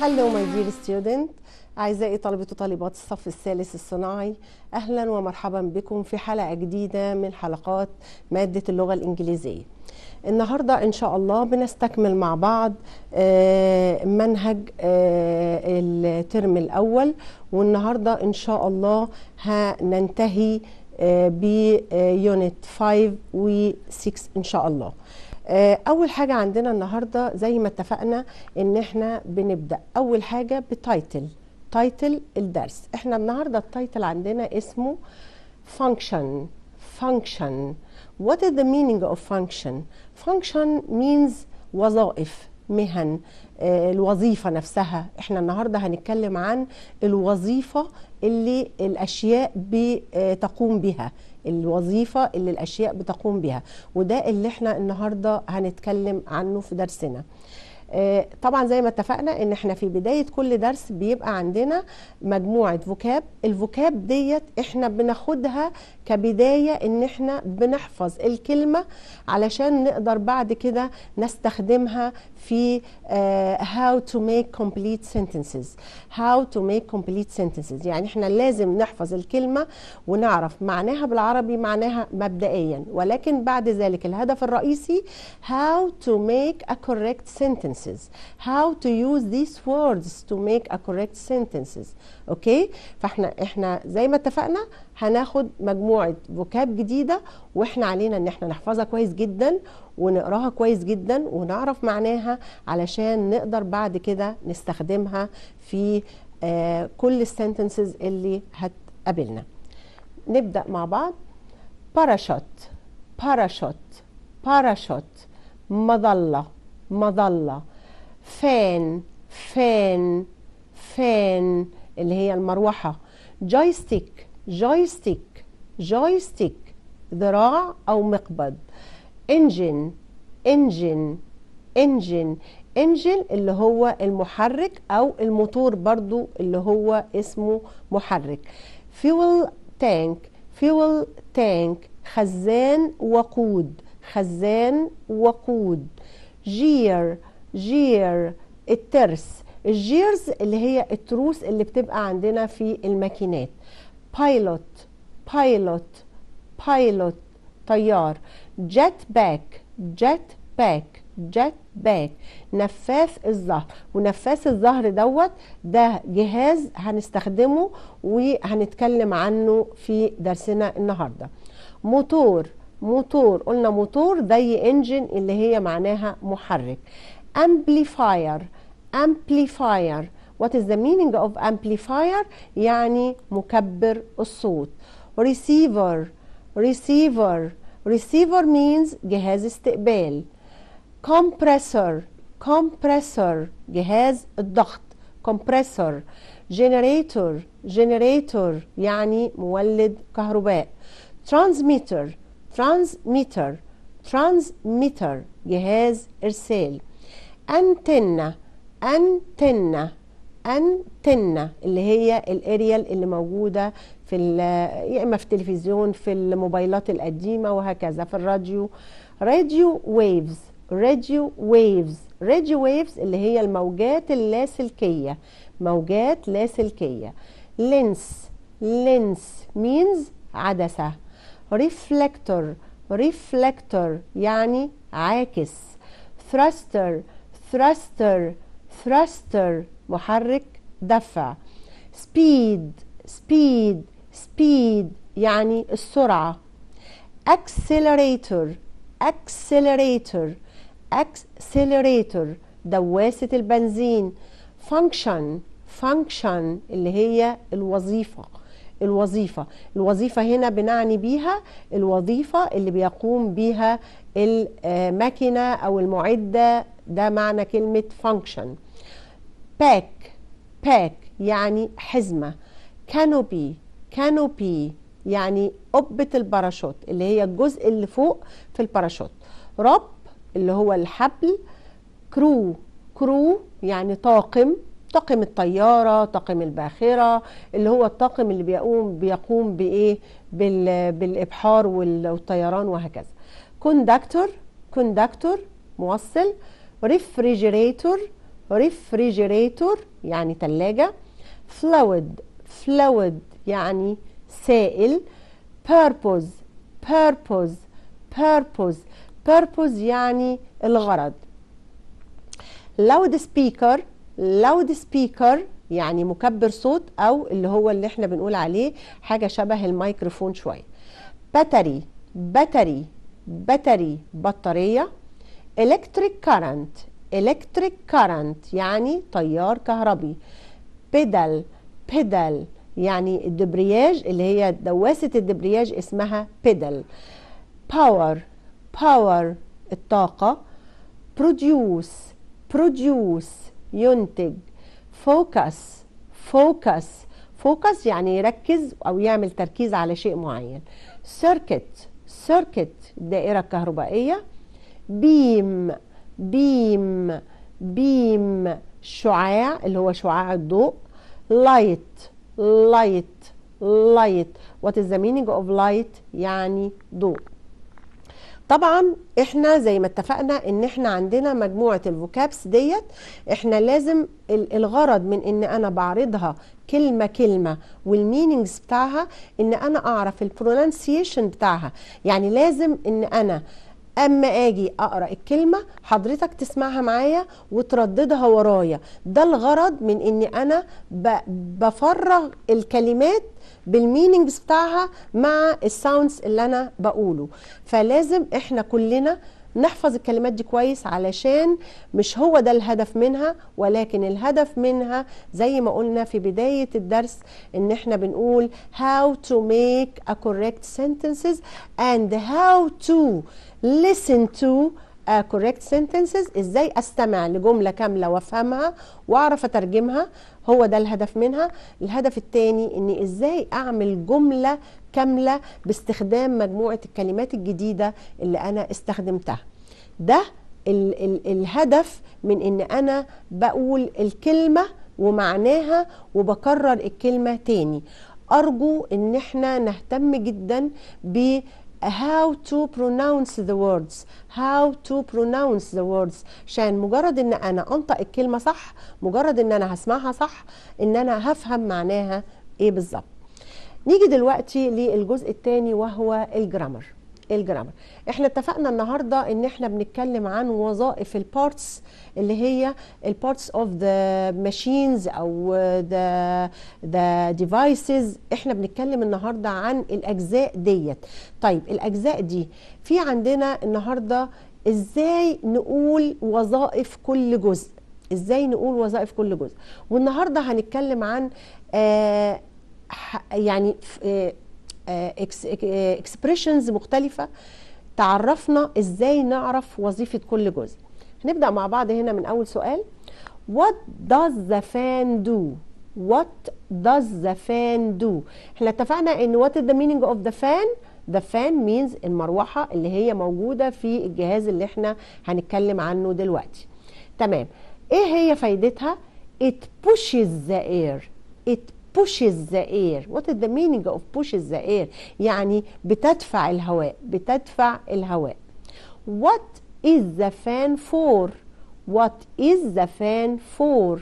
هلو ماي دير ستودنت اعزائي طلبه وطالبات الصف الثالث الصناعي اهلا ومرحبا بكم في حلقه جديده من حلقات ماده اللغه الانجليزيه النهارده ان شاء الله بنستكمل مع بعض آه، منهج آه، الترم الاول والنهارده ان شاء الله هننتهي آه، بيونت 5 و 6 ان شاء الله آه، اول حاجه عندنا النهارده زي ما اتفقنا ان احنا بنبدا اول حاجه بتايتل تايتل الدرس احنا النهارده التايتل عندنا اسمه function function what is the meaning of function function means وظائف مهن آه، الوظيفه نفسها احنا النهارده هنتكلم عن الوظيفه اللي الاشياء بتقوم بها الوظيفه اللي الاشياء بتقوم بها وده اللي احنا النهارده هنتكلم عنه في درسنا آه، طبعا زي ما اتفقنا ان احنا في بدايه كل درس بيبقى عندنا مجموعه فوكاب الفوكاب ديت احنا بناخدها كبدايه ان احنا بنحفظ الكلمه علشان نقدر بعد كده نستخدمها في آه, how to make complete sentences how to make complete sentences يعني احنا لازم نحفظ الكلمه ونعرف معناها بالعربي معناها مبدئيا ولكن بعد ذلك الهدف الرئيسي how to make a correct sentences how to use these words to make a correct sentences اوكي فاحنا احنا زي ما اتفقنا هناخد مجموعه فوكاب جديده واحنا علينا ان احنا نحفظها كويس جدا ونقراها كويس جدا ونعرف معناها علشان نقدر بعد كده نستخدمها في آه، كل السنتنسز اللي هتقابلنا نبدأ مع بعض باراشوت باراشوت باراشوت مظلة مظلة فان فان فان اللي هي المروحة جويستيك جويستيك جويستيك ذراع أو مقبض engine engine engine engine اللي هو المحرك او الموتور برضو اللي هو اسمه محرك fuel tank fuel tank خزان وقود خزان وقود جير جير الترس الجيرز اللي هي التروس اللي بتبقى عندنا في الماكينات بايلوت بايلوت بايلوت طيار جت باك جت باك جت باك نفاث الظهر ونفاث الظهر دوت ده جهاز هنستخدمه وهنتكلم عنه في درسنا النهارده موتور موتور قلنا موتور زي انجن اللي هي معناها محرك امبليفاير امبليفاير وات از ذا مينينج اوف امبليفاير يعني مكبر الصوت ريسيفر ريسيفر receiver means جهاز استقبال compressor compressor جهاز الضغط compressor generator generator يعني مولد كهرباء transmitter transmitter transmitter جهاز إرسال antenna antenna antenna اللي هي الاريال اللي موجودة في يا اما في التلفزيون في الموبايلات القديمه وهكذا في الراديو راديو ويفز راديو ويفز راديو ويفز اللي هي الموجات اللاسلكيه موجات لاسلكيه لينس لينس مينز عدسه ريفلكتور ريفلكتور يعني عاكس ثراستر ثراستر ثراستر محرك دفع سبيد سبيد speed يعني السرعة accelerator accelerator accelerator دواسة البنزين function function اللي هي الوظيفة الوظيفة الوظيفة هنا بنعني بيها الوظيفة اللي بيقوم بيها الماكينة أو المعدة ده معنى كلمة function pack pack يعني حزمة canopy كانوبي يعني قبة الباراشوت اللي هي الجزء اللي فوق في الباراشوت رب اللي هو الحبل كرو كرو يعني طاقم طاقم الطيارة طاقم الباخرة اللي هو الطاقم اللي بيقوم بيقوم بإيه بالإبحار والطيران وهكذا كوندكتور كوندكتور موصل ريفريجيريتور ريفريجيريتور يعني تلاجة فلويد فلويد يعني سائل purpose purpose purpose purpose يعني الغرض loud speaker loud speaker يعني مكبر صوت او اللي هو اللي احنا بنقول عليه حاجه شبه الميكروفون شويه باتري باتري باتري بطاريه electric current electric current يعني تيار كهربي pedal pedal يعني الدبرياج اللي هي دواسة الدبرياج اسمها بيدل باور باور الطاقة بروديوس بروديوس ينتج فوكس فوكس فوكس يعني يركز او يعمل تركيز على شيء معين سيركت سيركت الدائرة الكهربائية بيم بيم بيم شعاع اللي هو شعاع الضوء لايت light light what is the meaning of light يعني ضوء طبعا احنا زي ما اتفقنا ان احنا عندنا مجموعة الفوكابس ديت احنا لازم الغرض من ان انا بعرضها كلمة كلمة والمينينجز بتاعها ان انا اعرف البرونانسيشن بتاعها يعني لازم ان انا اما اجي اقرا الكلمه حضرتك تسمعها معايا وترددها ورايا ده الغرض من اني انا بفرغ الكلمات بالميننجز بتاعها مع الساوندز اللي انا بقوله فلازم احنا كلنا نحفظ الكلمات دي كويس علشان مش هو ده الهدف منها ولكن الهدف منها زي ما قلنا في بداية الدرس ان احنا بنقول how to make a correct sentences and how to listen to uh, correct sentences ازاي استمع لجمله كامله وافهمها واعرف اترجمها هو ده الهدف منها الهدف الثاني ان ازاي اعمل جمله كامله باستخدام مجموعه الكلمات الجديده اللي انا استخدمتها ده ال ال الهدف من ان انا بقول الكلمه ومعناها وبكرر الكلمه تاني ارجو ان احنا نهتم جدا ب how to pronounce the words how to pronounce the words عشان مجرد ان انا انطق الكلمه صح مجرد ان انا هسمعها صح ان انا هفهم معناها ايه بالظبط نيجي دلوقتي للجزء الثاني وهو الجرامر الجرامر احنا اتفقنا النهارده ان احنا بنتكلم عن وظائف البارتس اللي هي البارتس اوف ذا ماشينز او ذا ذا ديفايسز احنا بنتكلم النهارده عن الاجزاء ديت طيب الاجزاء دي في عندنا النهارده ازاي نقول وظائف كل جزء ازاي نقول وظائف كل جزء والنهارده هنتكلم عن آه يعني آه آه، اكسبريشنز آه، مختلفه تعرفنا ازاي نعرف وظيفه كل جزء هنبدا مع بعض هنا من اول سؤال what does the fan do what does the fan do احنا اتفقنا ان what is the meaning of the fan the fan means المروحه اللي هي موجوده في الجهاز اللي احنا هنتكلم عنه دلوقتي تمام ايه هي فايدتها it pushes the air it pushes the air what is the meaning of pushes the air يعني بتدفع الهواء بتدفع الهواء what is the fan for what is the fan for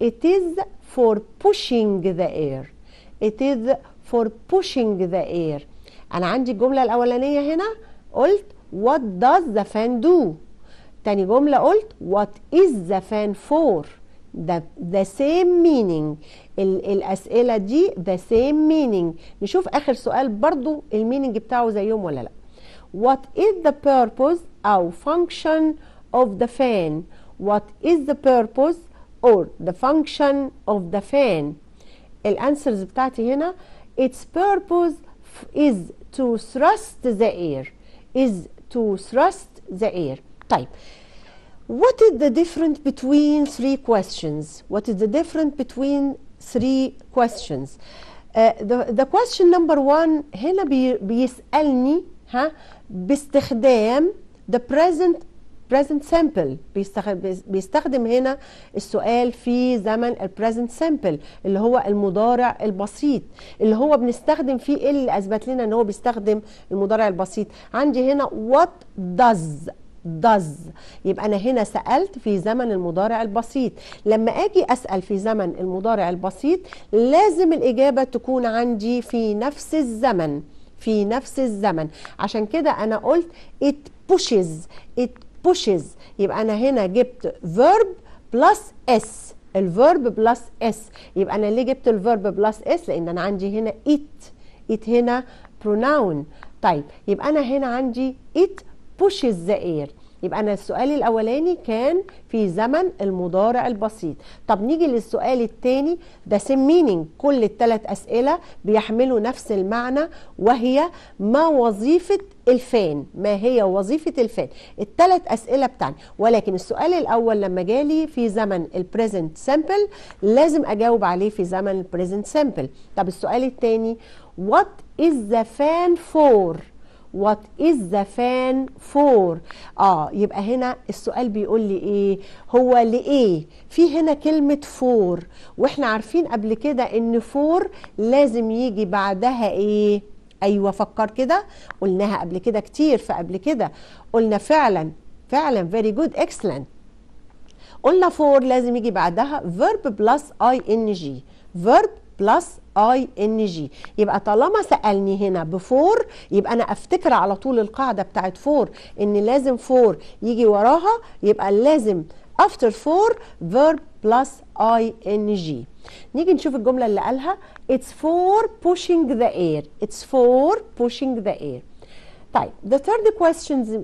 it is for pushing the air it is for pushing the air انا عندي الجمله الاولانيه هنا قلت what does the fan do تاني جمله قلت what is the fan for the same meaning ال الاسئله دي the same meaning نشوف اخر سؤال برضو الميننج بتاعه زيهم ولا لا what is the purpose او function of the fan what is the purpose or the function of the fan الانسرز بتاعتي هنا its purpose is to thrust the air is to thrust the air طيب What is the difference between three questions? What is the difference between three questions? Uh, the, the question number one هنا بي, بيسألني ها باستخدام the present present simple بيستخدم هنا السؤال في زمن present simple اللي هو المضارع البسيط اللي هو بنستخدم فيه ايه اللي اثبت لنا ان هو بيستخدم المضارع البسيط عندي هنا what does does يبقى أنا هنا سألت في زمن المضارع البسيط لما أجي أسأل في زمن المضارع البسيط لازم الإجابة تكون عندي في نفس الزمن في نفس الزمن عشان كده أنا قلت it pushes it pushes يبقى أنا هنا جبت verb plus s الفيرب plus اس يبقى انا ليه جبت الفيرب plus اس لان انا عندي هنا it it هنا pronoun طيب يبقى انا هنا عندي it بوش الزائر يبقى انا السؤال الاولاني كان في زمن المضارع البسيط طب نيجي للسؤال الثاني ده سيم مينينج كل الثلاث اسئله بيحملوا نفس المعنى وهي ما وظيفه الفان ما هي وظيفه الفان الثلاث اسئله بتاعنا ولكن السؤال الاول لما جالي في زمن البريزنت سامبل لازم اجاوب عليه في زمن البريزنت سامبل طب السؤال الثاني وات از ذا فان فور وات از ذا فان فور اه يبقى هنا السؤال بيقول لي ايه هو لايه في هنا كلمه فور واحنا عارفين قبل كده ان فور لازم يجي بعدها ايه ايوه فكر كده قلناها قبل كده كتير فقبل كده قلنا فعلا فعلا فيري جود اكسلنت قلنا فور لازم يجي بعدها فيرب بلس اي ان جي فيرب بلس اي ان جي يبقى طالما سالني هنا بفور يبقى انا افتكر على طول القاعده بتاعت فور ان لازم فور يجي وراها يبقى لازم after فور verb plus جي نيجي نشوف الجمله اللي قالها it's for pushing the air it's for pushing the air طيب the third كويستشنز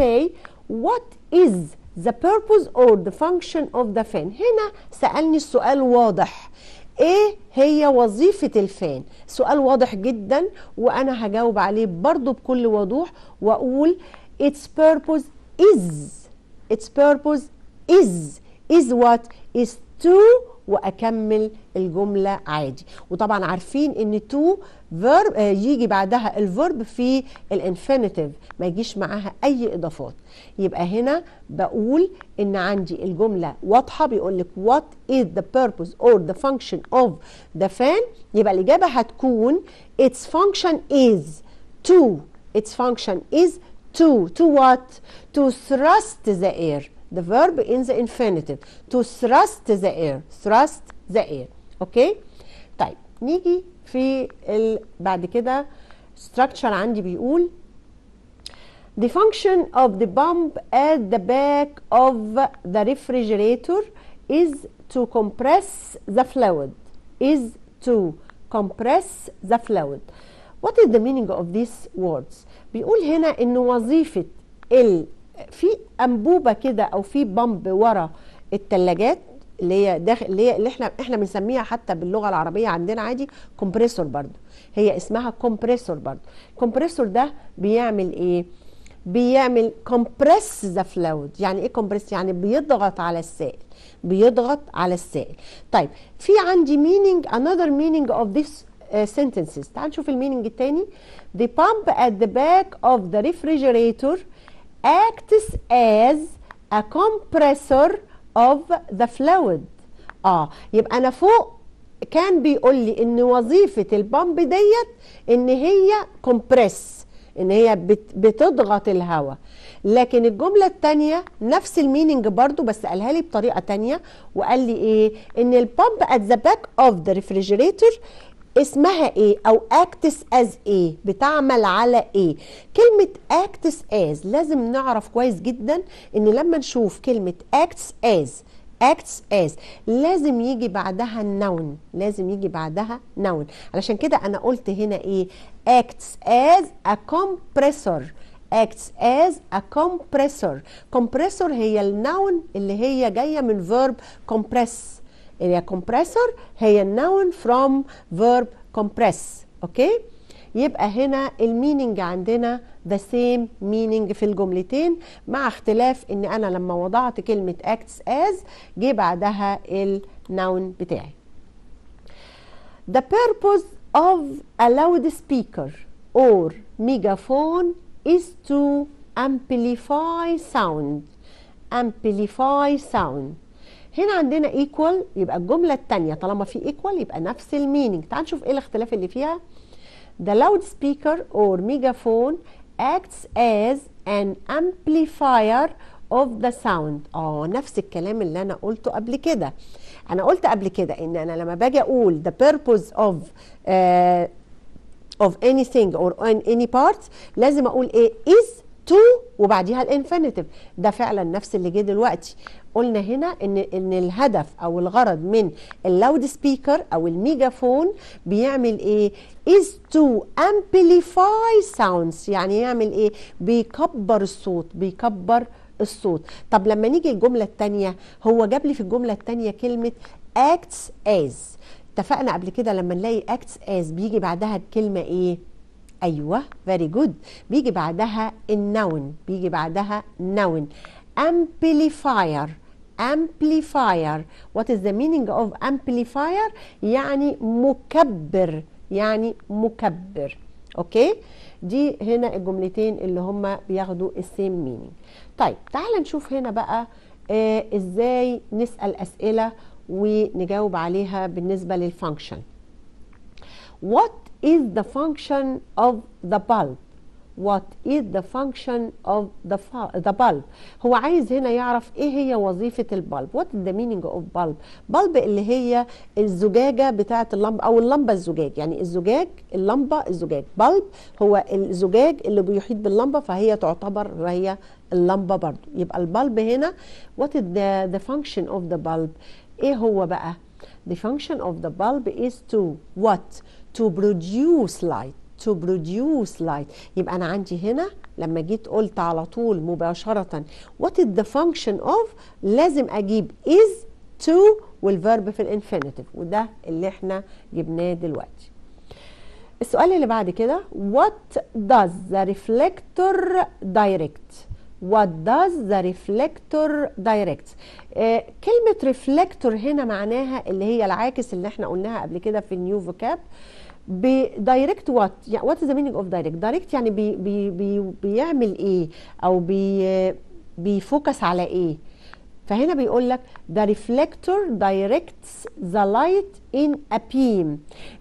say what is the purpose or the function of the fan هنا سالني السؤال واضح ايه هي وظيفة الفان سؤال واضح جدا وانا هجاوب عليه برضو بكل وضوح واقول its purpose is its purpose is is what is to واكمل الجملة عادي وطبعا عارفين ان to فيرب يجي بعدها الفيرب في الانفينيتيف ما يجيش معاها اي اضافات يبقى هنا بقول ان عندي الجمله واضحه بيقول لك وات is the purpose or the function of the fan يبقى الاجابه هتكون its function is to its function is to to what to thrust the air the verb in the infinitive to thrust the air thrust the air اوكي okay? طيب نيجي في ال بعد كده structure عندي بيقول the function of the pump at the back of the refrigerator is to compress the fluid is to compress the fluid what is the meaning of these words بيقول هنا ان وظيفه ال في انبوبه كده او في بامب ورا الثلاجات اللي هي داخل اللي هي اللي احنا احنا بنسميها حتى باللغه العربيه عندنا عادي كومبريسور برضو هي اسمها كومبريسور برضو الكومبريسور ده بيعمل ايه بيعمل كومبريس ذا فلويد يعني ايه كومبريس يعني بيضغط على السائل بيضغط على السائل طيب في عندي مينينج انذر مينينج اوف ذس سنتنسز تعال نشوف المينينج الثاني the pump at the back of the refrigerator acts as a compressor of the fluid اه يبقى انا فوق كان بيقول لي ان وظيفه البامب ديت ان هي كومبريس ان هي بتضغط الهواء لكن الجمله الثانيه نفس الميننج برضو بس قالها لي بطريقه ثانيه وقال لي ايه ان البامب ات ذا باك اوف ذا ريفريجريتور اسمها ايه او اكتس از ايه بتعمل على ايه كلمة اكتس از لازم نعرف كويس جدا ان لما نشوف كلمة اكتس از acts as لازم يجي بعدها النون لازم يجي بعدها نون علشان كده انا قلت هنا ايه acts as a compressor acts as a compressor compressor هي النون اللي هي جايه من verb compress اللي كومبريسور compressor هي النون from verb compress اوكي يبقى هنا الميننج عندنا ذا سيم ميننج في الجملتين مع اختلاف ان انا لما وضعت كلمه acts as جه بعدها النون بتاعي The purpose of a loudspeaker or megaphone is to amplify sound amplify sound هنا عندنا ايكوال يبقى الجمله الثانيه طالما في ايكوال يبقى نفس المينينج تعال نشوف ايه الاختلاف اللي فيها the loudspeaker or megaphone acts as an amplifier of the sound اه نفس الكلام اللي انا قلته قبل كده انا قلت قبل كده ان انا لما باجي اقول the purpose of uh, of anything or any part لازم اقول ايه is تو وبعديها الانفينيتيف ده فعلا نفس اللي جه دلوقتي قلنا هنا ان ان الهدف او الغرض من اللاود سبيكر او الميجافون بيعمل ايه از تو امبليفاي ساوندز يعني يعمل ايه بيكبر الصوت بيكبر الصوت طب لما نيجي الجمله الثانيه هو جاب لي في الجمله الثانيه كلمه acts as اتفقنا قبل كده لما نلاقي acts as بيجي بعدها الكلمه ايه ايوه فيري جود بيجي بعدها النون بيجي بعدها نون امبليفاير امبليفاير وات از ذا مينينج اوف امبليفاير يعني مكبر يعني مكبر اوكي دي هنا الجملتين اللي هما بياخدوا السيم مينينج طيب تعال نشوف هنا بقى آه ازاي نسال اسئله ونجاوب عليها بالنسبه للفانكشن what is the function of the bulb what is the function of the, the bulb هو عايز هنا يعرف ايه هي وظيفة البلب what is the meaning of bulb Bulb اللي هي الزجاجة بتاعة اللمبة او اللمبة الزجاج يعني الزجاج اللمبة الزجاج Bulb هو الزجاج اللي بيحيط باللمبة فهي تعتبر هي اللمبة برضو يبقى البلب هنا what is the, the function of the bulb ايه هو بقى the function of the bulb is to what to produce light to produce light يبقى انا عندي هنا لما جيت قلت على طول مباشره what is the function of لازم اجيب is to والفيرب في الانفينيتيف وده اللي احنا جبناه دلوقتي السؤال اللي بعد كده what does the reflector direct what does the reflector direct آه كلمة reflector هنا معناها اللي هي العاكس اللي احنا قلناها قبل كده في النيو فوكاب آه بدايركت وات وات از ذا مينينج اوف دايركت دايركت يعني بي بي بي بيعمل ايه او بي بيفوكس على ايه فهنا بيقول لك the reflector directs the light in a beam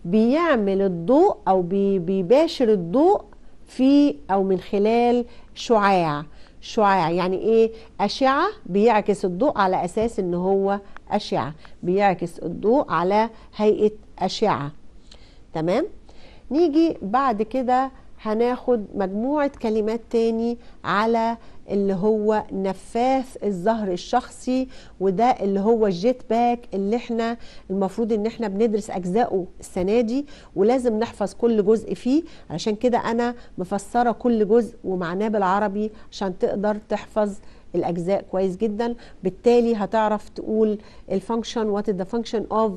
بيعمل الضوء او بي بيباشر الضوء في او من خلال شعاع شعاع يعني ايه اشعه بيعكس الضوء على اساس ان هو اشعه بيعكس الضوء على هيئه اشعه تمام نيجي بعد كده هناخد مجموعة كلمات تاني على اللي هو نفاث الظهر الشخصي وده اللي هو الجيت باك اللي احنا المفروض ان احنا بندرس اجزائه السنه دي ولازم نحفظ كل جزء فيه علشان كده انا مفسره كل جزء ومعناه بالعربي عشان تقدر تحفظ الاجزاء كويس جدا بالتالي هتعرف تقول الفانكشن وات ذا فانكشن اوف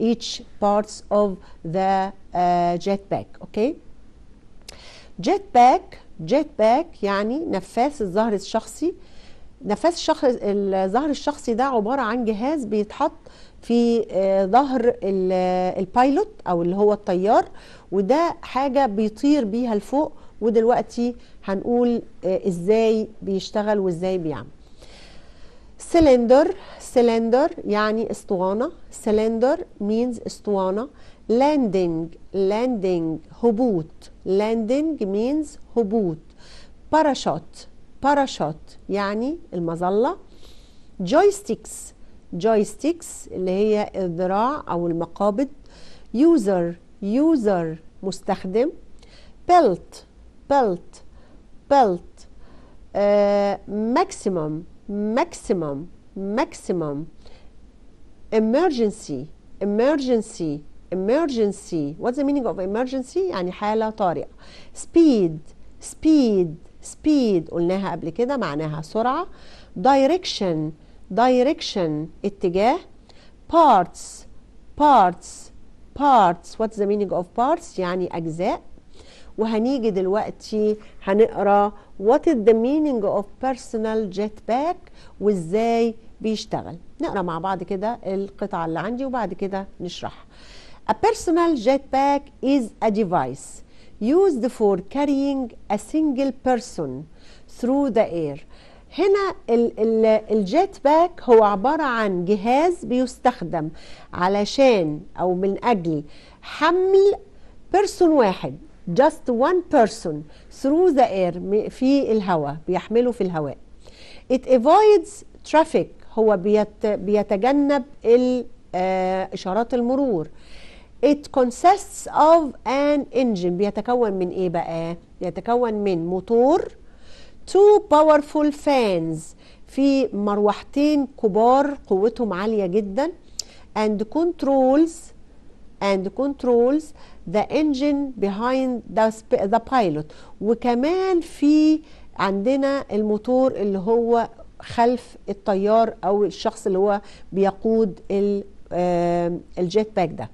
ايتش بارتس اوف ذا جيت باك اوكي جيت باك جيت باك يعني نفاث الظهر الشخصي نفاث الشخ... الظهر الشخصي ده عباره عن جهاز بيتحط في آه، ظهر البايلوت آه، او اللي هو الطيار وده حاجه بيطير بيها لفوق ودلوقتي هنقول آه، ازاي بيشتغل وازاي بيعمل سلندر سلندر يعني اسطوانه سلندر مينز اسطوانه لاندنج لاندنج هبوط لاندنج مينز هبوط باراشوت باراشوت يعني المظله جويستيكس جويستيكس اللي هي الذراع او المقابض يوزر يوزر مستخدم بيلت بيلت belt uh, maximum maximum maximum emergency emergency emergency what's the meaning of emergency يعني حالة طارئة speed speed speed قلناها قبل كده معناها سرعة direction direction اتجاه parts parts parts what's the meaning of parts يعني أجزاء وهنيجي دلوقتي هنقرا what is the meaning of personal jet وازاي بيشتغل نقرا مع بعض كده القطعه اللي عندي وبعد كده نشرحها A personal jetpack is a device used for carrying a single person through the air هنا الجيت باك هو عبارة عن جهاز بيستخدم علشان أو من أجل حمل بيرسون واحد just one person through the air في الهواء بيحمله في الهواء it avoids traffic هو بيت بيتجنب آه، اشارات المرور it consists of an engine بيتكون من ايه بقى بيتكون من موتور two powerful fans في مروحتين كبار قوتهم عاليه جدا and controls and controls the engine behind the, the pilot وكمان في عندنا الموتور اللي هو خلف الطيار او الشخص اللي هو بيقود الجيت باك ده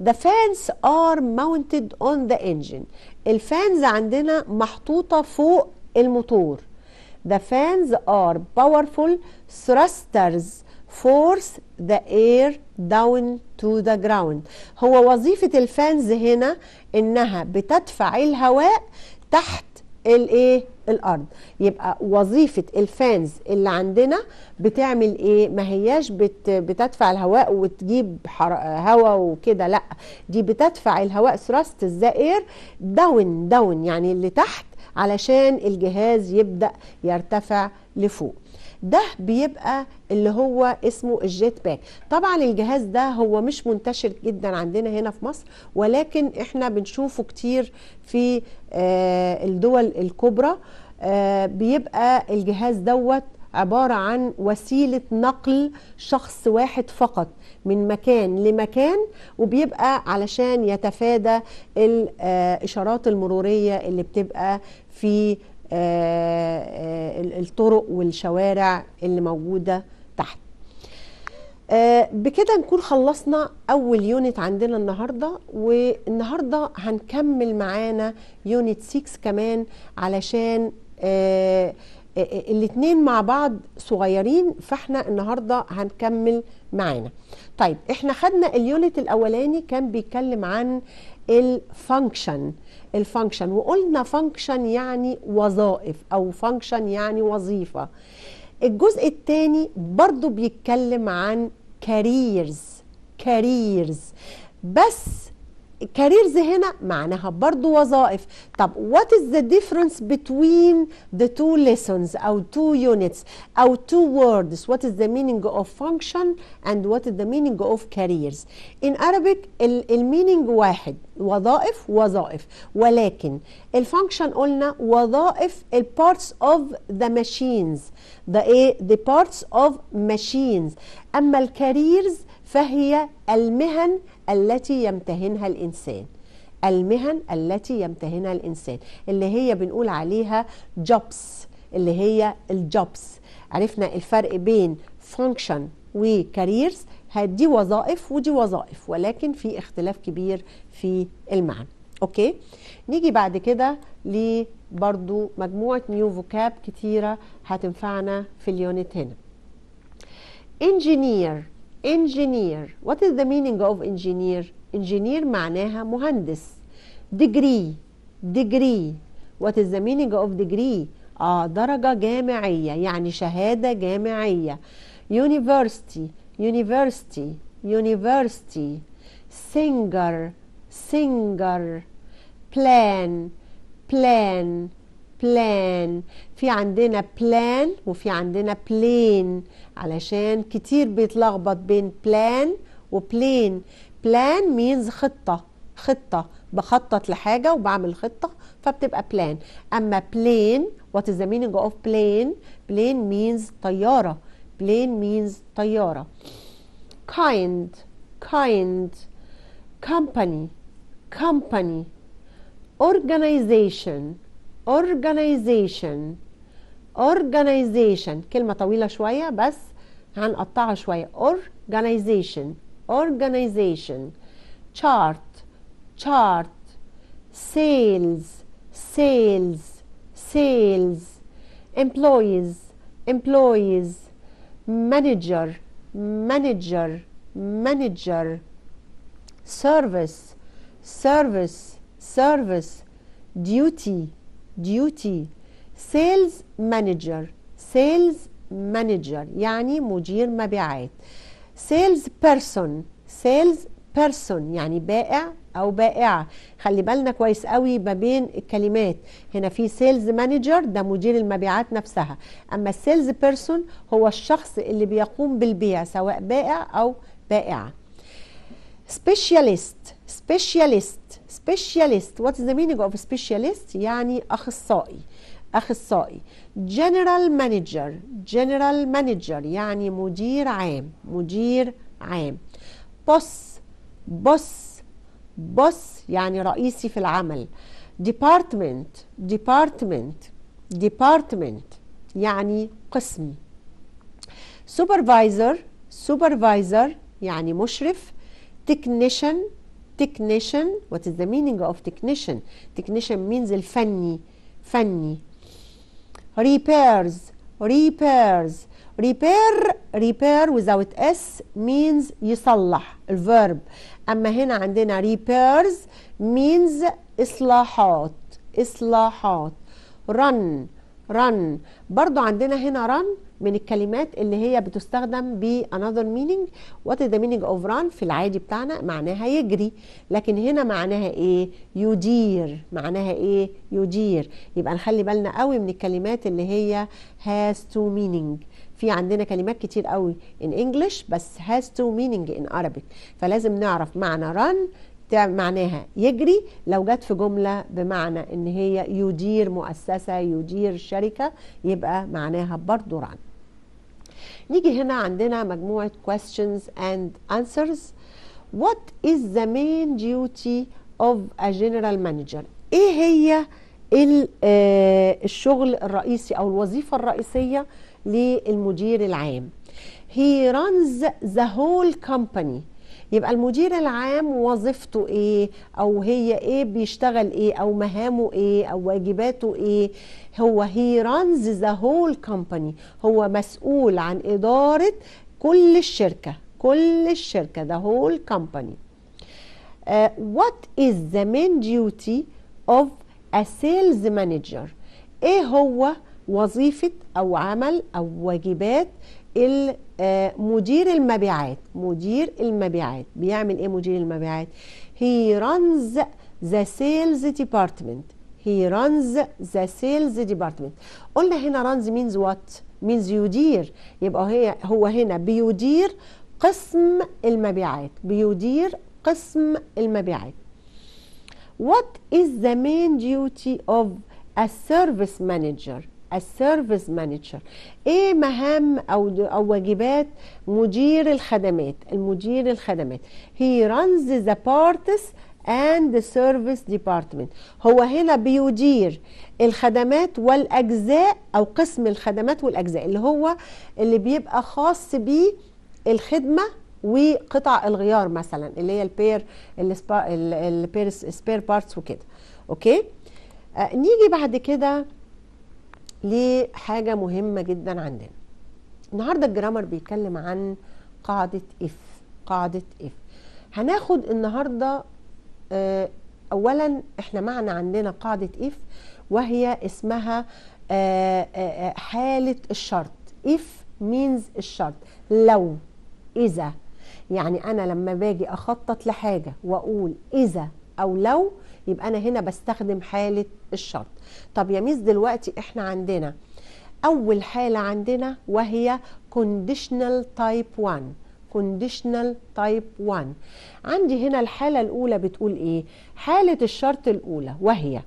The fans are mounted on the engine الفانز عندنا محطوطة فوق الموتور The fans are powerful thrusters force the air down to the ground هو وظيفة الفانز هنا انها بتدفع الهواء تحت الايه الارض يبقى وظيفه الفانز اللي عندنا بتعمل ايه ما هياش بت بتدفع الهواء وتجيب هواء وكده لا دي بتدفع الهواء ثراست الزائر داون داون يعني اللي تحت علشان الجهاز يبدا يرتفع لفوق ده بيبقى اللي هو اسمه الجيت باك طبعا الجهاز ده هو مش منتشر جدا عندنا هنا في مصر ولكن احنا بنشوفه كتير في آه، الدول الكبرى آه، بيبقى الجهاز دوت عبارة عن وسيلة نقل شخص واحد فقط من مكان لمكان وبيبقى علشان يتفادى الإشارات آه، المرورية اللي بتبقى في آه، آه، الطرق والشوارع اللي موجوده تحت آه، بكده نكون خلصنا اول يونت عندنا النهارده والنهارده هنكمل معانا يونت 6 كمان علشان الاتنين مع بعض صغيرين فاحنا النهارده هنكمل معانا طيب احنا خدنا اليونت الاولاني كان بيتكلم عن الفانكشن الفانكشن وقلنا فانكشن يعني وظائف او فانكشن يعني وظيفه الجزء الثاني برضو بيتكلم عن كاريرز كاريرز بس كاريرز هنا معناها برضو وظائف طب what is the difference between the two lessons أو two units أو two words what is the meaning of function and what is the meaning of careers in Arabic الميننج واحد وظائف وظائف ولكن الفانكشن قلنا وظائف parts of the machines ذا ايه the parts of machines اما الكاريرز فهي المهن التي يمتهنها الإنسان المهن التي يمتهنها الإنسان اللي هي بنقول عليها جوبس اللي هي الجوبس عرفنا الفرق بين فانكشن وكاريرز دي وظائف ودي وظائف ولكن في اختلاف كبير في المعنى اوكي نيجي بعد كده لبرضو مجموعه نيو فوكاب كتيره هتنفعنا في اليونت هنا انجينير engineer what is the meaning of engineer engineer معناها مهندس degree degree what is the meaning of degree اه درجة جامعية يعني شهادة جامعية university university university singer singer plan plan بلان في عندنا بلان وفي عندنا بلين علشان كتير بيتلخبط بين بلان وبلين بلان مينز خطة خطة بخطط لحاجة وبعمل خطة فبتبقى بلان أما بلين وات از ذا مينينج اوف بلين بلين مينز طيارة بلين مينز طيارة كايند كايند كومباني كومباني organization organization organization كلمة طويلة شوية بس هنقطعها شوية organization organization chart chart sales sales sales employees employees manager manager manager service service service duty duty sales manager sales manager يعني مدير مبيعات sales person sales person يعني بائع او بائعه خلي بالنا كويس قوي ما بين الكلمات هنا في سيلز مانجر ده مدير المبيعات نفسها اما السيلز بيرسون هو الشخص اللي بيقوم بالبيع سواء بائع او بائعه سبيشاليست سبيشاليست specialist what is the meaning of specialist يعني أخصائي أخصائي general manager general manager يعني مدير عام مدير عام boss boss boss يعني رئيسي في العمل department department department يعني قسم supervisor supervisor يعني مشرف technician technician what is the meaning of technician technician means الفني فني repairs repairs repair repair without s means يصلح الverb اما هنا عندنا repairs means اصلاحات اصلاحات run run برضو عندنا هنا run من الكلمات اللي هي بتستخدم ب another meaning what is the meaning of run في العادي بتاعنا معناها يجري لكن هنا معناها ايه يدير معناها ايه يدير يبقى نخلي بالنا قوي من الكلمات اللي هي has two meaning في عندنا كلمات كتير قوي in English بس has two meaning in Arabic فلازم نعرف معنى run معناها يجري لو جت في جملة بمعنى ان هي يدير مؤسسة يدير شركة يبقى معناها برضو رعن نيجي هنا عندنا مجموعة questions and answers what is the main duty of a general manager ايه هي الشغل الرئيسي او الوظيفة الرئيسية للمدير العام he runs the whole company يبقى المدير العام وظيفته ايه او هي ايه بيشتغل ايه او مهامه ايه او واجباته ايه هو هي رانز ذا هول كومباني هو مسؤول عن اداره كل الشركه كل الشركه ذا هول كومباني وات از ذا مين ديوتي اوف ا سيلز مانجر ايه هو وظيفه او عمل او واجبات آه، مدير المبيعات مدير المبيعات بيعمل ايه مدير المبيعات هي رانز ذا سيلز ديبارتمنت هي رانز ذا سيلز ديبارتمنت قلنا هنا رانز مينز وات مينز يدير يبقى هي هو هنا بيدير قسم المبيعات بيدير قسم المبيعات what is the main duty of a service manager السيرفيس مانجر ايه مهام او او واجبات مدير الخدمات المدير الخدمات هي رانز ذا بارتس اند سيرفيس ديبارتمنت هو هنا بيدير الخدمات والاجزاء او قسم الخدمات والاجزاء اللي هو اللي بيبقى خاص بيه الخدمه وقطع الغيار مثلا اللي هي البير السبير بارتس وكده اوكي آه نيجي بعد كده لحاجه مهمه جدا عندنا النهارده الجرامر بيتكلم عن قاعده اف قاعده اف هناخد النهارده آه، اولا احنا معنى عندنا قاعده اف وهي اسمها آه، آه، حاله الشرط اف مينز الشرط لو اذا يعني انا لما باجي اخطط لحاجه واقول اذا او لو يبقى انا هنا بستخدم حاله الشرط طب يا ميس دلوقتي احنا عندنا اول حاله عندنا وهي كونديشنال تايب 1 كونديشنال تايب 1 عندي هنا الحاله الاولى بتقول ايه حاله الشرط الاولى وهي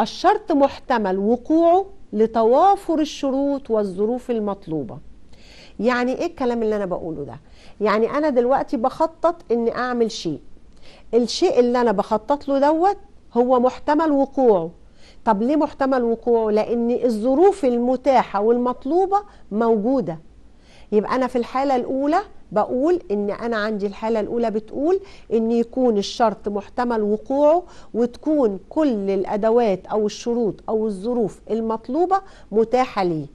الشرط محتمل وقوعه لتوافر الشروط والظروف المطلوبه يعني ايه الكلام اللي انا بقوله ده يعني انا دلوقتي بخطط اني اعمل شيء الشيء اللي انا بخطط له دوت هو محتمل وقوعه طب ليه محتمل وقوعه لان الظروف المتاحه والمطلوبه موجوده يبقى انا في الحاله الاولى بقول ان انا عندي الحاله الاولى بتقول ان يكون الشرط محتمل وقوعه وتكون كل الادوات او الشروط او الظروف المطلوبه متاحه ليه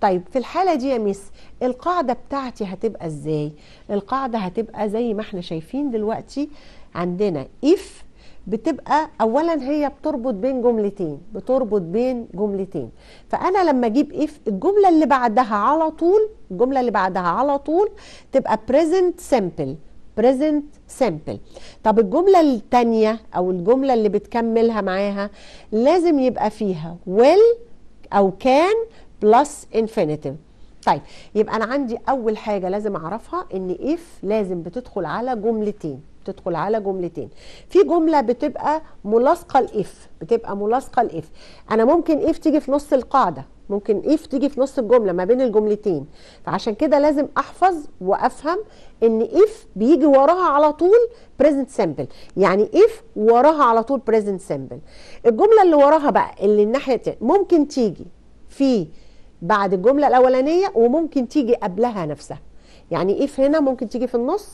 طيب في الحاله دي يا ميس القاعده بتاعتي هتبقى ازاي القاعده هتبقى زي ما احنا شايفين دلوقتي عندنا if بتبقى اولا هي بتربط بين جملتين بتربط بين جملتين فانا لما اجيب اف الجمله اللي بعدها على طول الجمله اللي بعدها على طول تبقى present simple present simple طب الجمله الثانيه او الجمله اللي بتكملها معاها لازم يبقى فيها will او can plus infinitive طيب يبقى انا عندي اول حاجه لازم اعرفها ان إف لازم بتدخل على جملتين بتدخل على جملتين في جمله بتبقى ملاصقه الاف بتبقى ملاصقه الاف انا ممكن اف تيجي في نص القاعده ممكن اف تيجي في نص الجمله ما بين الجملتين فعشان كده لازم احفظ وافهم ان اف بيجي وراها على طول بريزنت سامبل يعني اف وراها على طول بريزنت سامبل الجمله اللي وراها بقى اللي الناحيه ممكن تيجي في بعد الجمله الاولانيه وممكن تيجي قبلها نفسها يعني اف هنا ممكن تيجي في النص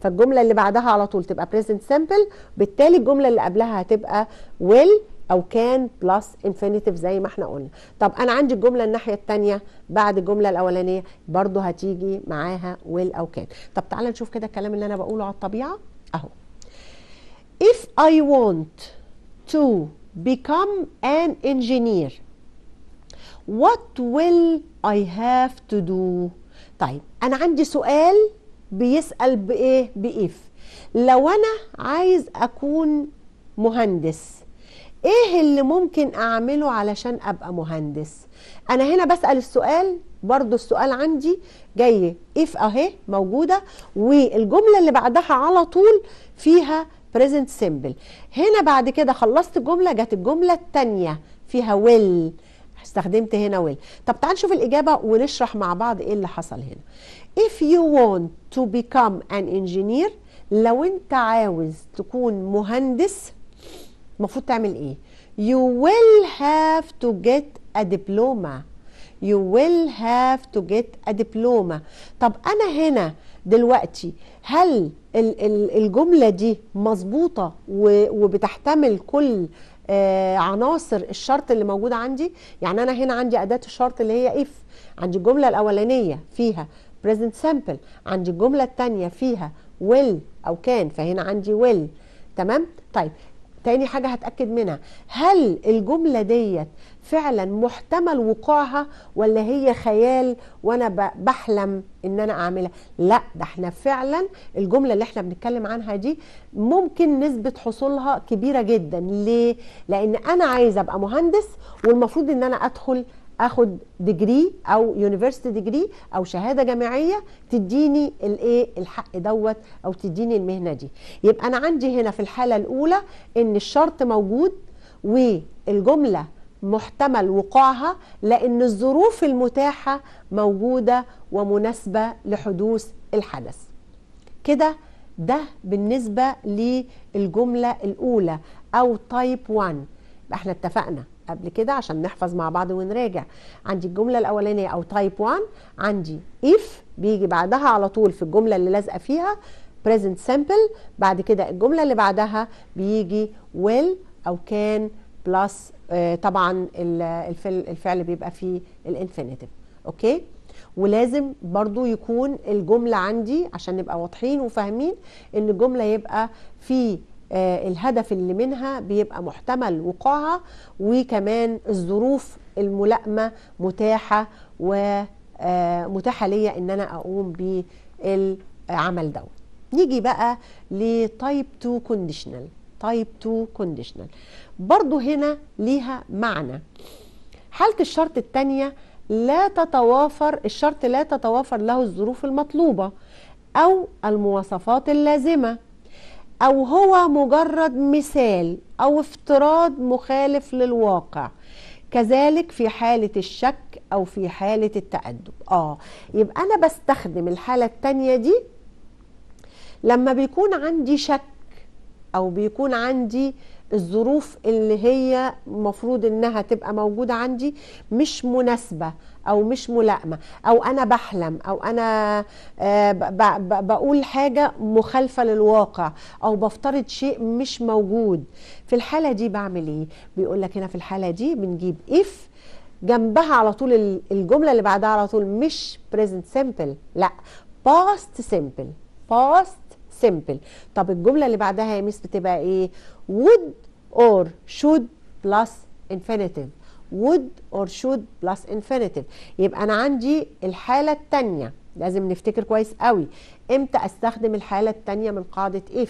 فالجمله اللي بعدها على طول تبقى present simple بالتالي الجمله اللي قبلها هتبقى will او كان بلس انفينيتيف زي ما احنا قلنا طب انا عندي الجمله الناحيه الثانيه بعد الجمله الاولانيه برضو هتيجي معاها will او كان طب تعالى نشوف كده الكلام اللي انا بقوله على الطبيعه اهو if i want to become an engineer what will i have to do طيب انا عندي سؤال بيسال بايه بايف لو انا عايز اكون مهندس ايه اللي ممكن اعمله علشان ابقى مهندس انا هنا بسال السؤال برضو السؤال عندي جاي اف اهي موجوده والجمله اللي بعدها على طول فيها present simple هنا بعد كده خلصت الجمله جت الجمله الثانيه فيها will استخدمت هنا will طب تعال نشوف الاجابه ونشرح مع بعض ايه اللي حصل هنا if you want to become an engineer لو انت عاوز تكون مهندس المفروض تعمل ايه you will have to get a diploma you will have to get a diploma طب انا هنا دلوقتي هل الجملة دي مظبوطة وبتحتمل كل آه، عناصر الشرط اللي موجودة عندي يعني انا هنا عندي اداة الشرط اللي هي if عندي الجملة الاولانية فيها present simple عندي الجمله الثانيه فيها will او كان فهنا عندي will تمام طيب تاني حاجة هتأكد منها هل الجملة ديت فعلا محتمل وقوعها ولا هي خيال وانا بحلم ان انا اعملها لا ده احنا فعلا الجملة اللي احنا بنتكلم عنها دي ممكن نسبة حصولها كبيرة جدا ليه لان انا عايزة ابقى مهندس والمفروض ان انا ادخل اخد ديجري او يونيفرسيتي ديجري او شهاده جامعيه تديني الايه الحق دوت او تديني المهنه دي يبقى انا عندي هنا في الحاله الاولى ان الشرط موجود والجمله محتمل وقوعها لان الظروف المتاحه موجوده ومناسبه لحدوث الحدث كده ده بالنسبه للجمله الاولى او تايب 1 احنا اتفقنا قبل كده عشان نحفظ مع بعض ونراجع عندي الجملة الأولانية أو تايب 1 عندي if بيجي بعدها على طول في الجملة اللي لازقة فيها present simple بعد كده الجملة اللي بعدها بيجي will أو can plus آه طبعا الفعل, الفعل بيبقى فيه الانفينيتيف أوكي ولازم برضو يكون الجملة عندي عشان نبقى واضحين وفاهمين ان الجملة يبقى في آه، الهدف اللي منها بيبقى محتمل وقوعها وكمان الظروف الملائمه متاحه ومتاحه آه، ليا ان انا اقوم بالعمل دوت نيجي بقى لتايب 2 كونديشنال تايب 2 كونديشنال برضو هنا ليها معنى حالة الشرط الثانية لا تتوافر الشرط لا تتوافر له الظروف المطلوبة أو المواصفات اللازمة او هو مجرد مثال او افتراض مخالف للواقع كذلك في حالة الشك أو في حالة التأدب آه يبقى أنا بستخدم الحالة التانية دي لما بيكون عندي شك أو بيكون عندي الظروف اللي هي المفروض إنها تبقى موجودة عندي مش مناسبة او مش ملائمه او انا بحلم او انا آه، بقول حاجه مخالفه للواقع او بفترض شيء مش موجود في الحاله دي بعمل ايه بيقول لك هنا في الحاله دي بنجيب اف جنبها على طول الجمله اللي بعدها على طول مش بريزنت سيمبل لا باست سيمبل باست سيمبل طب الجمله اللي بعدها يا ميس بتبقى ايه وود اور شود بلس انفينيتيف would or should plus infinitive يبقى انا عندي الحاله الثانيه لازم نفتكر كويس قوي امتى استخدم الحاله الثانيه من قاعده if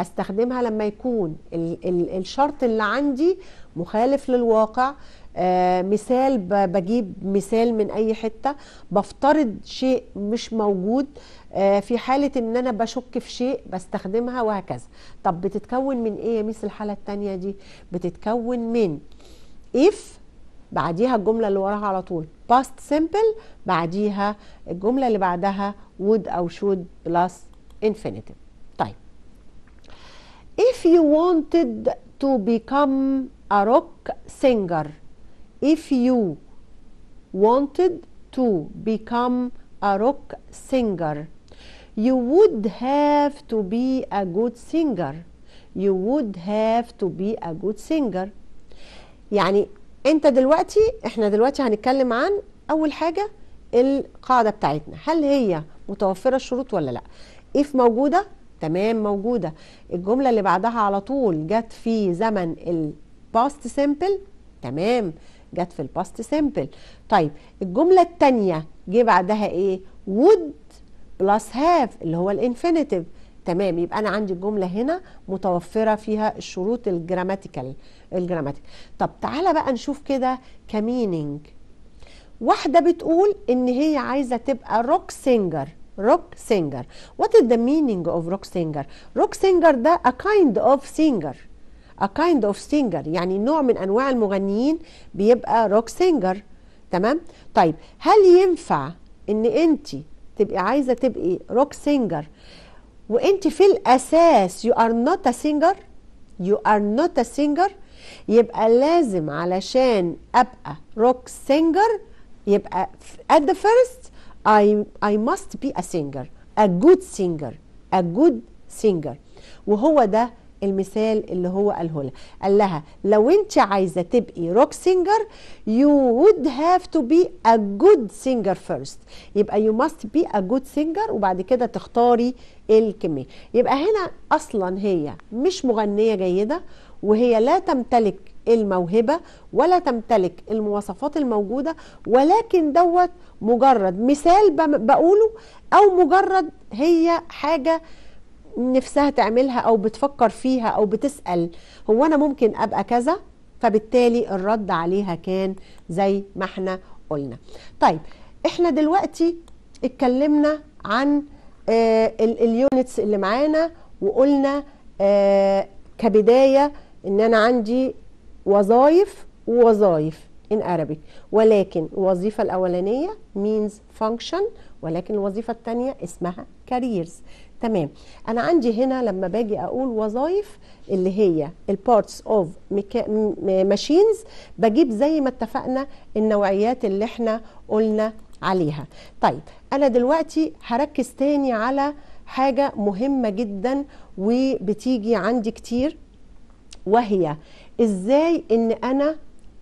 استخدمها لما يكون ال ال الشرط اللي عندي مخالف للواقع آه مثال بجيب مثال من اي حته بفترض شيء مش موجود آه في حاله ان انا بشك في شيء بستخدمها وهكذا طب بتتكون من ايه يا ميس الحاله الثانيه دي بتتكون من if بعديها الجملة اللي وراها على طول past simple بعديها الجملة اللي بعدها would أو should plus infinitive طيب if you wanted to become a rock singer if you wanted to become a rock singer you would have to be a good singer you would have to be a good singer يعني انت دلوقتي احنا دلوقتي هنتكلم عن اول حاجه القاعده بتاعتنا هل هي متوفره الشروط ولا لا اف موجوده تمام موجوده الجمله اللي بعدها على طول جت في زمن الباست سيمبل تمام جت في الباست سيمبل طيب الجمله الثانيه جه بعدها ايه وود بلس هاف اللي هو الانفينيتيف تمام يبقى انا عندي الجمله هنا متوفره فيها الشروط الجراماتيكال الجراماتيك طب تعالى بقى نشوف كده كمينينج واحده بتقول ان هي عايزه تبقى روك سينجر روك سينجر وات is the meaning of روك سينجر روك سينجر ده a kind of singer a kind of singer يعني نوع من انواع المغنيين بيبقى روك سينجر تمام طيب هل ينفع ان انت تبقي عايزه تبقي روك سينجر وانت في الاساس you are not a singer you are not a singer يبقى لازم علشان ابقى روك سينجر يبقى at the first I, I must be a singer a good singer a good singer وهو ده المثال اللي هو قاله لها قال لها لو انت عايزه تبقي روك سينجر you would have to be a good singer first يبقى you must be a good singer وبعد كده تختاري الكميه يبقى هنا اصلا هي مش مغنيه جيده وهي لا تمتلك الموهبة ولا تمتلك المواصفات الموجودة ولكن دوت مجرد مثال بقوله أو مجرد هي حاجة نفسها تعملها أو بتفكر فيها أو بتسأل هو أنا ممكن أبقى كذا فبالتالي الرد عليها كان زي ما احنا قلنا طيب احنا دلوقتي اتكلمنا عن آه، اليونتس اللي معانا وقلنا آه، كبدايه ان انا عندي وظائف ووظائف in Arabic ولكن الوظيفة الأولانية means function ولكن الوظيفة الثانية اسمها careers تمام أنا عندي هنا لما باجي أقول وظائف اللي هي البارتس اوف ماشينز بجيب زي ما اتفقنا النوعيات اللي احنا قلنا عليها طيب أنا دلوقتي هركز تاني على حاجة مهمة جدا وبتيجي عندي كتير وهي ازاي ان انا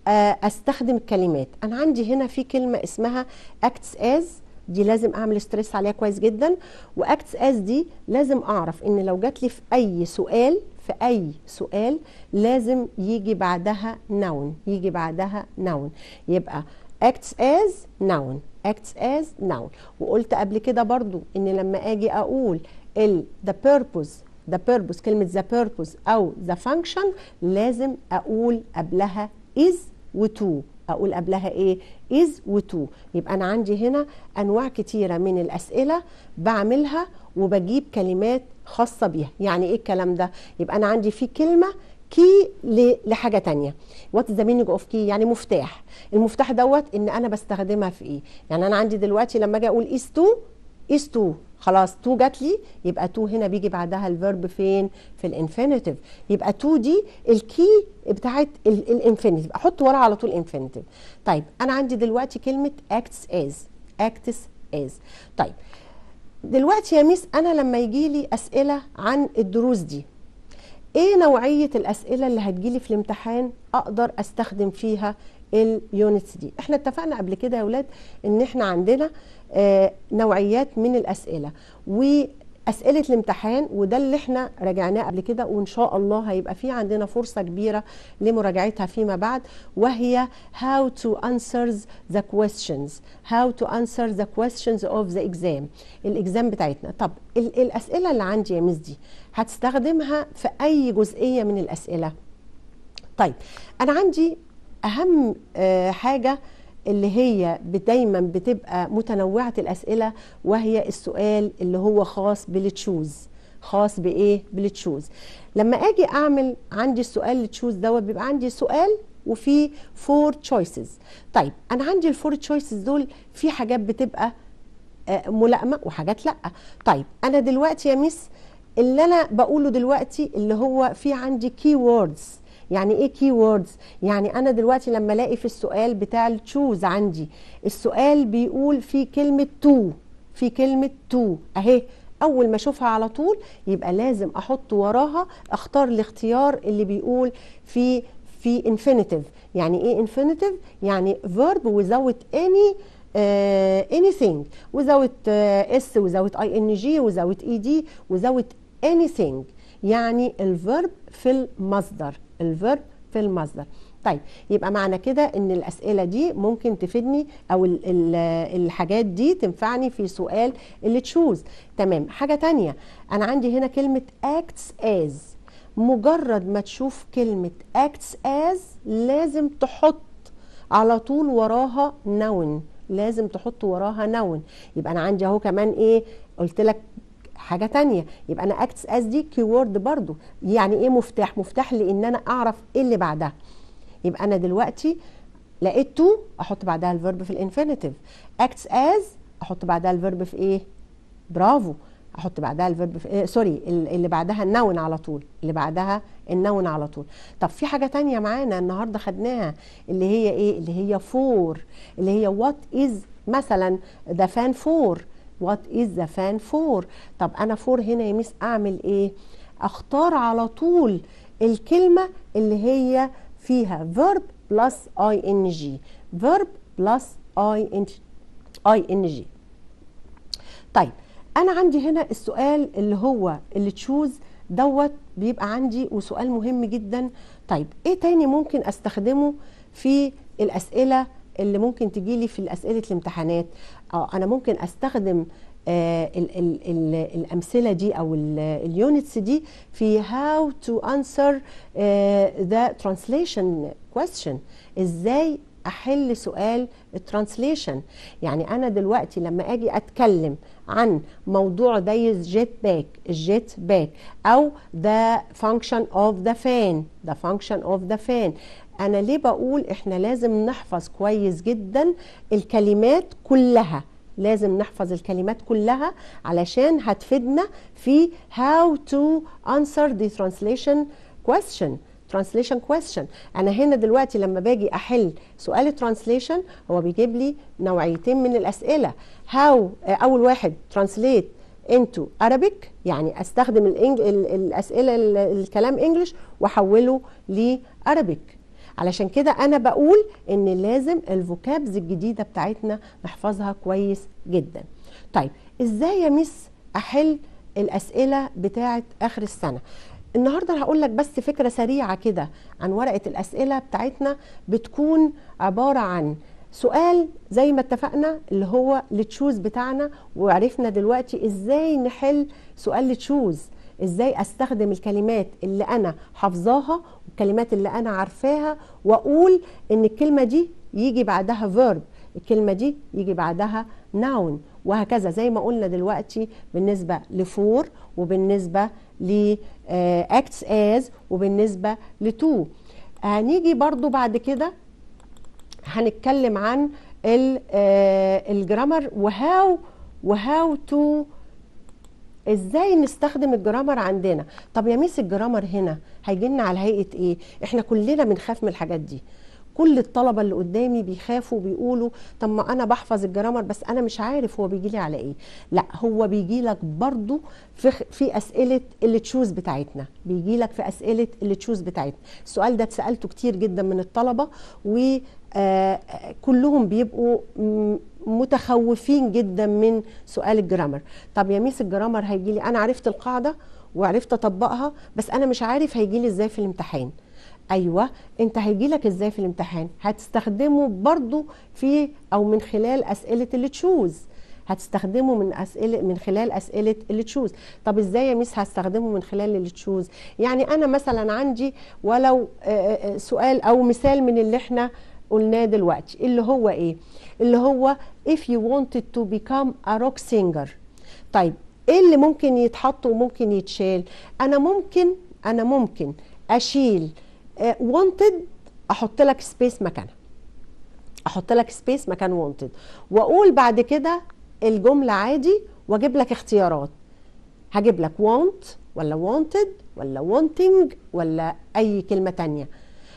آه، استخدم الكلمات انا عندي هنا في كلمه اسمها acts as دي لازم اعمل ستريس عليها كويس جدا واكتس از دي لازم اعرف ان لو جات لي في اي سؤال في اي سؤال لازم يجي بعدها نون يجي بعدها نون يبقى acts as noun acts as noun وقلت قبل كده برضو ان لما اجي اقول ال the purpose ذا بيربوس كلمه ذا بيربوس او ذا فانكشن لازم اقول قبلها از وتو اقول قبلها ايه از وتو يبقى انا عندي هنا انواع كتيره من الاسئله بعملها وبجيب كلمات خاصه بيها يعني ايه الكلام ده يبقى انا عندي في كلمه كي لحاجه تانية وات ذا مينينج اوف كي يعني مفتاح المفتاح دوت ان انا بستخدمها في ايه يعني انا عندي دلوقتي لما اجي اقول از تو از تو خلاص تو جات لي يبقى تو هنا بيجي بعدها الفيرب فين في الانفينيتيف يبقى تو دي الكي بتاعت الانفينيتيف احط ورا على طول انفينيتيف طيب انا عندي دلوقتي كلمه acts as acts as طيب دلوقتي يا ميس انا لما يجي لي اسئله عن الدروس دي ايه نوعيه الاسئله اللي هتجيلي في الامتحان اقدر استخدم فيها اليونتس دي احنا اتفقنا قبل كده يا اولاد ان احنا عندنا آه نوعيات من الاسئله واسئله الامتحان وده اللي احنا راجعناه قبل كده وان شاء الله هيبقى في عندنا فرصه كبيره لمراجعتها فيما بعد وهي how to answer the questions how to answer the questions of the exam الاكزام بتاعتنا طب الاسئله اللي عندي يا مس دي هتستخدمها في اي جزئيه من الاسئله طيب انا عندي اهم آه، حاجه اللي هي دايما بتبقى متنوعه الاسئله وهي السؤال اللي هو خاص بالتشوز خاص بايه بالتشوز لما اجي اعمل عندي السؤال التشوز دوت بيبقى عندي سؤال وفي فور تشويسز طيب انا عندي الفور تشويسز دول في حاجات بتبقى آه، ملائمه وحاجات لا طيب انا دلوقتي يا ميس اللي انا بقوله دلوقتي اللي هو في عندي كي ووردز يعني ايه كي ووردز يعني انا دلوقتي لما الاقي في السؤال بتاع التشوز عندي السؤال بيقول في كلمه تو في كلمه تو اهي اول ما اشوفها على طول يبقى لازم احط وراها اختار الاختيار اللي بيقول في في انفينيتيف يعني ايه انفينيتيف يعني فيرب وزود اني اني ثينج وزود اس وزود اي ان جي وزود اي دي وزود اني ثينج يعني الفيرب في المصدر الفيرب في المصدر طيب يبقى معنى كده ان الاسئله دي ممكن تفيدني او الـ الـ الحاجات دي تنفعني في سؤال اللي تشوز تمام حاجه تانية انا عندي هنا كلمه acts as مجرد ما تشوف كلمه acts as لازم تحط على طول وراها noun لازم تحط وراها noun يبقى انا عندي اهو كمان ايه قلت لك حاجه تانية يبقى انا اكتس اس دي كيورد برضو يعني ايه مفتاح مفتاح لان انا اعرف ايه اللي بعدها يبقى انا دلوقتي لقيت تو احط بعدها الفيرب في الانفينيتيف اكتس از احط بعدها الفيرب في ايه برافو احط بعدها الفيرب في إيه سوري اللي بعدها النون على طول اللي بعدها النون على طول طب في حاجه تانية معانا النهارده خدناها اللي هي ايه اللي هي فور اللي هي وات از مثلا ذا فان فور وات از ذا فان فور طب انا فور هنا يا ميس اعمل ايه اختار على طول الكلمه اللي هي فيها فيرب بلس اي ان جي فيرب بلس اي ان جي طيب انا عندي هنا السؤال اللي هو اللي تشوز دوت بيبقى عندي وسؤال مهم جدا طيب ايه تاني ممكن استخدمه في الاسئله اللي ممكن تجي لي في اسئله الامتحانات اه انا ممكن استخدم الـ آه، الـ الـ الامثله دي او اليونتس دي في هاو تو انسر ذا ترانسليشن كويستشن ازاي احل سؤال الترانسليشن يعني انا دلوقتي لما اجي اتكلم عن موضوع زي الجيت باك الجيت باك او ذا فانكشن اوف ذا فان ذا فانكشن اوف ذا فان انا ليه بقول احنا لازم نحفظ كويس جدا الكلمات كلها لازم نحفظ الكلمات كلها علشان هتفيدنا في how to answer the translation question translation question انا هنا دلوقتي لما باجي احل سؤال translation هو بيجيب لي نوعيتين من الاسئله how اول واحد translate into Arabic يعني استخدم الاسئله الكلام انجلش واحوله لارابيك علشان كده انا بقول ان لازم الفوكابز الجديده بتاعتنا نحفظها كويس جدا طيب ازاي يا مس احل الاسئله بتاعه اخر السنه النهارده هقول لك بس فكره سريعه كده عن ورقه الاسئله بتاعتنا بتكون عباره عن سؤال زي ما اتفقنا اللي هو التشوز بتاعنا وعرفنا دلوقتي ازاي نحل سؤال التشوز ازاي استخدم الكلمات اللي انا حافظاها والكلمات اللي انا عارفاها واقول ان الكلمه دي يجي بعدها فيرب الكلمه دي يجي بعدها ناون وهكذا زي ما قلنا دلوقتي بالنسبه لفور وبالنسبه ل اكتس آه، از وبالنسبه لتو هنيجي برضو بعد كده هنتكلم عن الجرامر آه، وهاو وهاو تو ازاي نستخدم الجرامر عندنا طب يا ميس الجرامر هنا هيجي لنا على هيئه ايه احنا كلنا بنخاف من الحاجات دي كل الطلبه اللي قدامي بيخافوا بيقولوا طب ما انا بحفظ الجرامر بس انا مش عارف هو بيجي لي على ايه لا هو بيجي لك برضو في في اسئله اللي تشوز بتاعتنا بيجي لك في اسئله اللي تشوز بتاعتنا السؤال ده اتسالته كتير جدا من الطلبه وكلهم آه، آه، بيبقوا متخوفين جدا من سؤال الجرامر طب يا ميس الجرامر هيجي لي انا عرفت القاعده وعرفت اطبقها بس انا مش عارف هيجي لي ازاي في الامتحان ايوه انت هيجي لك ازاي في الامتحان هتستخدمه برضو في او من خلال اسئله اللي تشوز هتستخدمه من اسئله من خلال اسئله اللي تشوز طب ازاي يا ميس هستخدمه من خلال اللي تشوز يعني انا مثلا عندي ولو آه، آه، آه، سؤال او مثال من اللي احنا قلناه دلوقتي اللي هو ايه اللي هو if you wanted to become a rock singer طيب ايه اللي ممكن يتحط وممكن يتشال انا ممكن انا ممكن اشيل آه، wanted احط لك سبيس مكانها احط لك سبيس مكان wanted واقول بعد كده الجمله عادي واجيب لك اختيارات هجيب لك want ولا wanted ولا wanting ولا اي كلمه ثانيه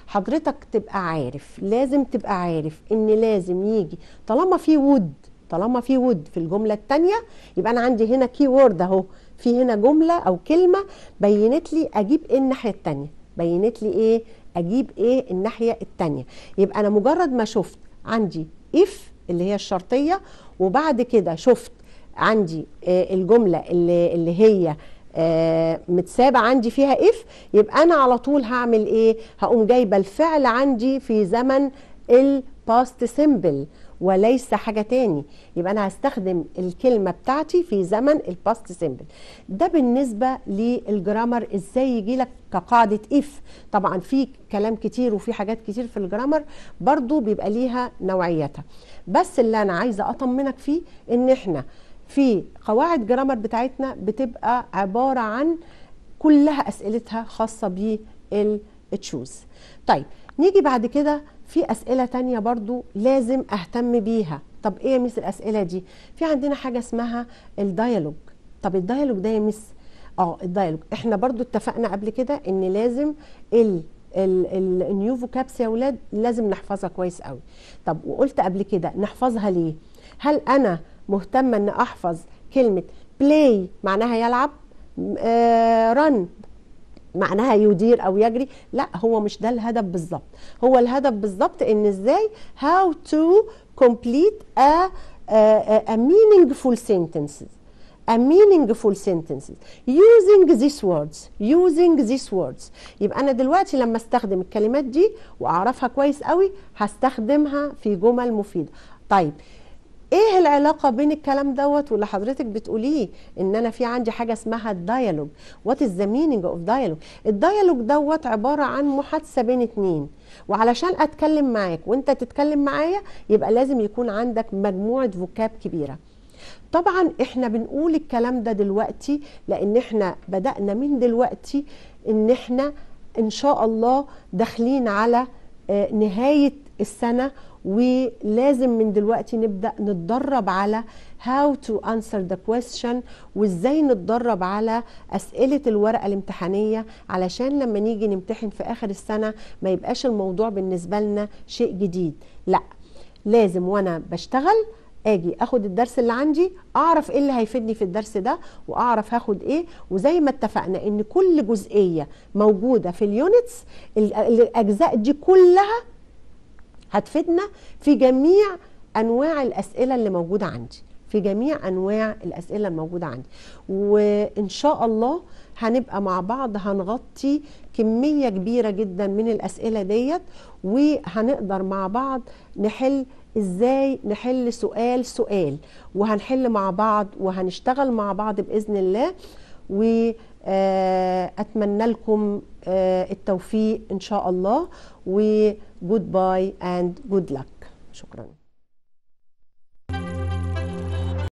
حضرتك تبقى عارف لازم تبقى عارف ان لازم يجي طالما في ود طالما في ود في الجمله الثانيه يبقى انا عندي هنا كي وورد اهو في هنا جمله او كلمه بينت لي اجيب ايه الناحيه الثانيه بينت لي ايه اجيب ايه الناحيه الثانيه يبقى انا مجرد ما شفت عندي اف اللي هي الشرطيه وبعد كده شفت عندي آه، الجمله اللي, اللي هي آه، متسابه عندي فيها اف يبقى انا على طول هعمل ايه هقوم جايبه الفعل عندي في زمن الباست سيمبل وليس حاجه تاني يبقى انا هستخدم الكلمه بتاعتي في زمن الباست سيمبل ده بالنسبه للجرامر ازاي يجي لك كقاعده اف طبعا في كلام كتير وفي حاجات كتير في الجرامر برضو بيبقى ليها نوعيتها بس اللي انا عايزه اطمنك فيه ان احنا في قواعد جرامر بتاعتنا بتبقى عباره عن كلها اسئلتها خاصه بالتشوز طيب نيجي بعد كده في اسئله تانية برضو لازم اهتم بيها طب ايه يا ميس الاسئله دي في عندنا حاجه اسمها الديالوج طب الديالوج ده يا ميس اه الديالوج احنا برضو اتفقنا قبل كده ان لازم ال النيو فوكابس يا ولاد لازم نحفظها كويس قوي طب وقلت قبل كده نحفظها ليه هل انا مهتمه ان احفظ كلمه play معناها يلعب آه، run معناها يدير او يجري لا هو مش ده الهدف بالظبط هو الهدف بالظبط ان ازاي how to complete a, a, آه، آه، a meaningful sentences a meaningful sentences using these words using these words يبقى انا دلوقتي لما استخدم الكلمات دي واعرفها كويس قوي هستخدمها في جمل مفيده طيب ايه العلاقه بين الكلام دوت واللي حضرتك بتقوليه ان انا في عندي حاجه اسمها الديالوج وات از ذا مينينج اوف ديالوج الديالوج دوت عباره عن محادثه بين اتنين وعلشان اتكلم معاك وانت تتكلم معايا يبقى لازم يكون عندك مجموعه فوكاب كبيره طبعا احنا بنقول الكلام ده دلوقتي لان احنا بدانا من دلوقتي ان احنا ان شاء الله داخلين على آه، نهايه السنه ولازم من دلوقتي نبدا نتدرب على هاو تو انسر ذا كويستشن وازاي نتدرب على اسئله الورقه الامتحانيه علشان لما نيجي نمتحن في اخر السنه ما يبقاش الموضوع بالنسبه لنا شيء جديد لا لازم وانا بشتغل اجي اخد الدرس اللي عندي اعرف ايه اللي هيفيدني في الدرس ده واعرف هاخد ايه وزي ما اتفقنا ان كل جزئيه موجوده في اليونتس الاجزاء دي كلها هتفيدنا في جميع انواع الاسئله اللي موجوده عندي في جميع انواع الاسئله الموجوده عندي وان شاء الله هنبقى مع بعض هنغطي كميه كبيره جدا من الاسئله ديت وهنقدر مع بعض نحل ازاي نحل سؤال سؤال وهنحل مع بعض وهنشتغل مع بعض باذن الله و آه، اتمنى لكم آه، التوفيق ان شاء الله وجود باي اند جود لك شكرا